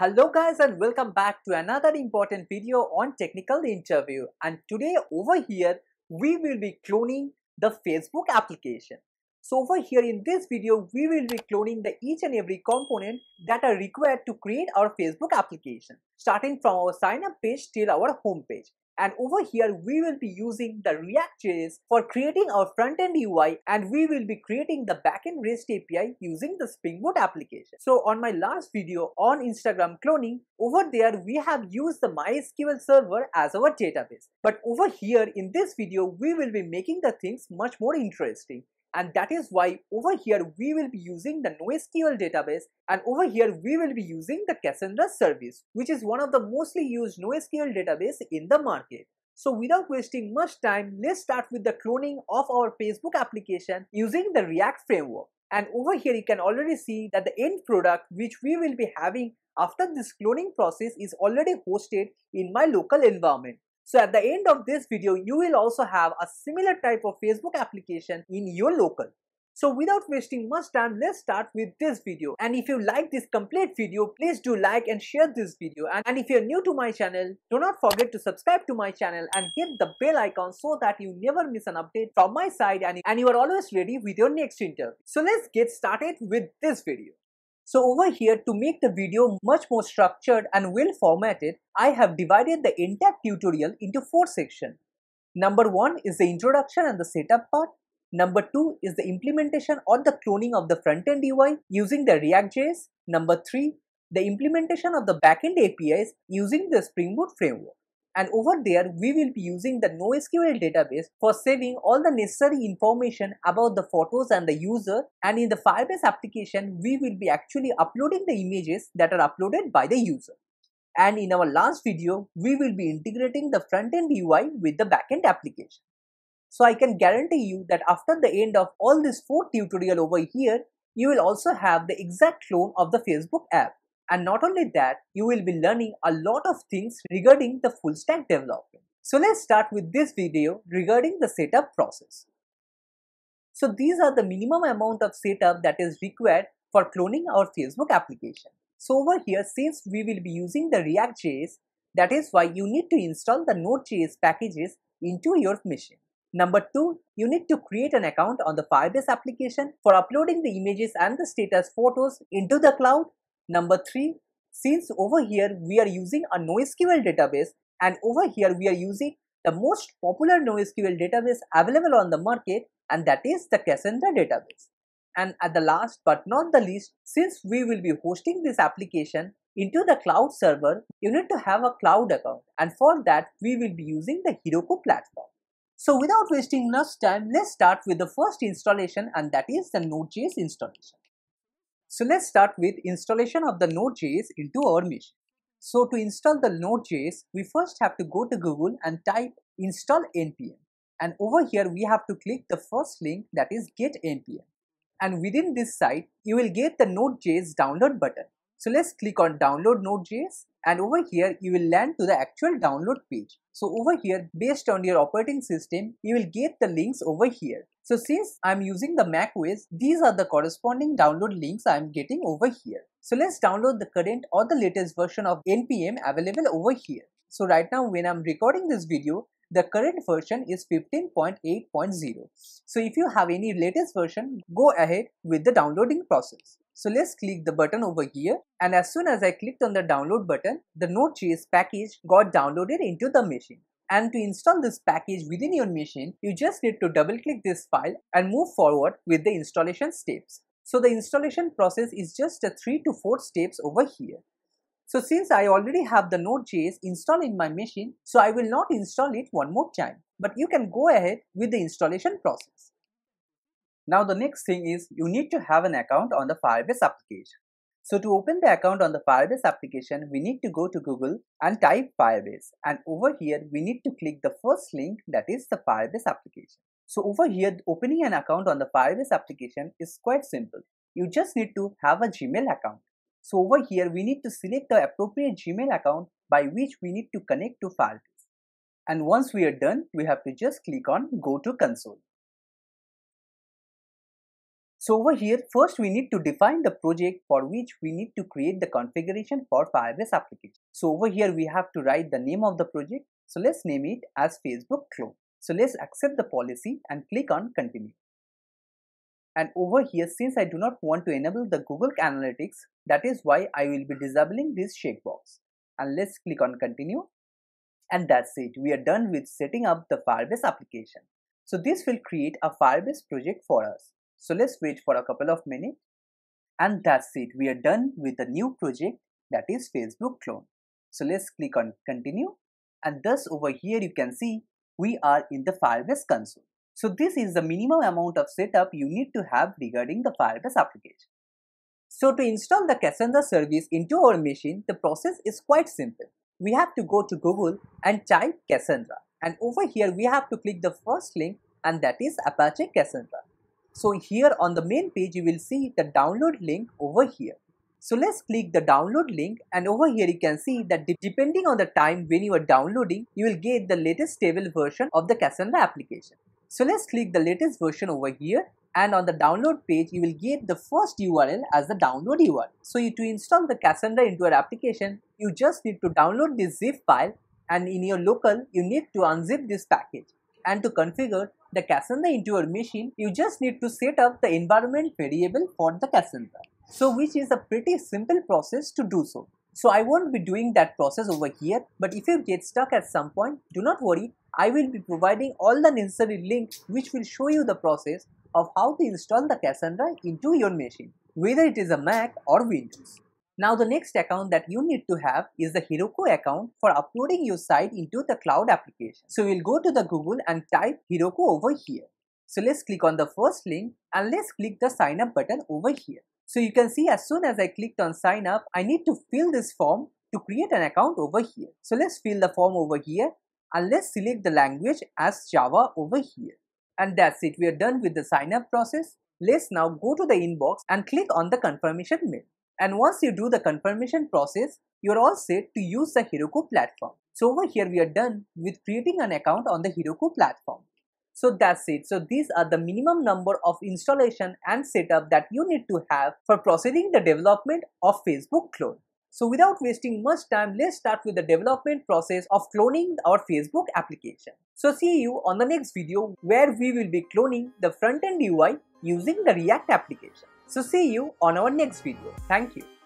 Hello guys and welcome back to another important video on technical interview and today over here we will be cloning the Facebook application. So over here in this video we will be cloning the each and every component that are required to create our Facebook application starting from our sign up page till our home page and over here we will be using the React.js for creating our front-end UI and we will be creating the backend REST API using the Spring Boot application. So on my last video on Instagram cloning, over there we have used the MySQL server as our database. But over here in this video we will be making the things much more interesting and that is why over here we will be using the NoSQL database and over here we will be using the Cassandra service which is one of the mostly used NoSQL database in the market. So without wasting much time, let's start with the cloning of our Facebook application using the React framework. And over here you can already see that the end product which we will be having after this cloning process is already hosted in my local environment. So at the end of this video, you will also have a similar type of Facebook application in your local. So without wasting much time, let's start with this video. And if you like this complete video, please do like and share this video. And, and if you're new to my channel, do not forget to subscribe to my channel and hit the bell icon so that you never miss an update from my side and, and you are always ready with your next interview. So let's get started with this video. So over here to make the video much more structured and well formatted, I have divided the entire tutorial into four sections. Number one is the introduction and the setup part. Number two is the implementation or the cloning of the front-end UI using the React.js. Number three, the implementation of the backend APIs using the Spring Boot framework and over there we will be using the NoSQL database for saving all the necessary information about the photos and the user and in the Firebase application we will be actually uploading the images that are uploaded by the user. And in our last video we will be integrating the front-end UI with the back-end application. So I can guarantee you that after the end of all this fourth tutorial over here, you will also have the exact clone of the Facebook app. And not only that, you will be learning a lot of things regarding the full stack development. So let's start with this video regarding the setup process. So these are the minimum amount of setup that is required for cloning our Facebook application. So over here, since we will be using the React.js, that is why you need to install the Node.js packages into your machine. Number two, you need to create an account on the Firebase application for uploading the images and the status photos into the cloud Number three, since over here we are using a NoSQL database and over here we are using the most popular NoSQL database available on the market and that is the Cassandra database. And at the last but not the least, since we will be hosting this application into the cloud server, you need to have a cloud account and for that we will be using the Heroku platform. So without wasting much time, let's start with the first installation and that is the Node.js installation. So let's start with installation of the Node.js into our machine. So to install the Node.js, we first have to go to Google and type install npm. And over here, we have to click the first link that is get npm. And within this site, you will get the Node.js download button. So let's click on download Node.js and over here you will land to the actual download page. So over here based on your operating system you will get the links over here. So since I'm using the OS, these are the corresponding download links I'm getting over here. So let's download the current or the latest version of NPM available over here. So right now when I'm recording this video, the current version is 15.8.0. So if you have any latest version, go ahead with the downloading process. So let's click the button over here and as soon as I clicked on the download button, the Node.js package got downloaded into the machine and to install this package within your machine, you just need to double click this file and move forward with the installation steps. So the installation process is just a 3 to 4 steps over here. So since I already have the Node.js installed in my machine, so I will not install it one more time. But you can go ahead with the installation process. Now the next thing is you need to have an account on the Firebase application. So to open the account on the Firebase application, we need to go to Google and type Firebase. And over here, we need to click the first link that is the Firebase application. So over here, opening an account on the Firebase application is quite simple. You just need to have a Gmail account. So over here, we need to select the appropriate Gmail account by which we need to connect to Firebase. And once we are done, we have to just click on Go to Console. So over here, first we need to define the project for which we need to create the configuration for Firebase application. So over here, we have to write the name of the project. So let's name it as Facebook clone. So let's accept the policy and click on continue. And over here, since I do not want to enable the Google Analytics, that is why I will be disabling this checkbox. And let's click on continue. And that's it. We are done with setting up the Firebase application. So this will create a Firebase project for us. So let's wait for a couple of minutes and that's it. We are done with the new project that is Facebook clone. So let's click on continue and thus over here you can see we are in the Firebase console. So this is the minimum amount of setup you need to have regarding the Firebase application. So to install the Cassandra service into our machine, the process is quite simple. We have to go to Google and type Cassandra and over here we have to click the first link and that is Apache Cassandra. So here on the main page you will see the download link over here. So let's click the download link and over here you can see that depending on the time when you are downloading, you will get the latest stable version of the Cassandra application. So let's click the latest version over here and on the download page you will get the first URL as the download URL. So to install the Cassandra into your application, you just need to download this zip file and in your local you need to unzip this package and to configure the Cassandra into your machine, you just need to set up the environment variable for the Cassandra. So which is a pretty simple process to do so. So I won't be doing that process over here, but if you get stuck at some point, do not worry, I will be providing all the necessary links which will show you the process of how to install the Cassandra into your machine, whether it is a Mac or Windows. Now the next account that you need to have is the Heroku account for uploading your site into the cloud application. So we'll go to the Google and type Heroku over here. So let's click on the first link and let's click the sign up button over here. So you can see as soon as I clicked on sign up, I need to fill this form to create an account over here. So let's fill the form over here and let's select the language as Java over here. And that's it, we are done with the sign up process. Let's now go to the inbox and click on the confirmation mail. And once you do the confirmation process, you're all set to use the Heroku platform. So over here we are done with creating an account on the Heroku platform. So that's it. So these are the minimum number of installation and setup that you need to have for proceeding the development of Facebook clone. So without wasting much time, let's start with the development process of cloning our Facebook application. So see you on the next video where we will be cloning the front-end UI using the React application. So see you on our next video. Thank you.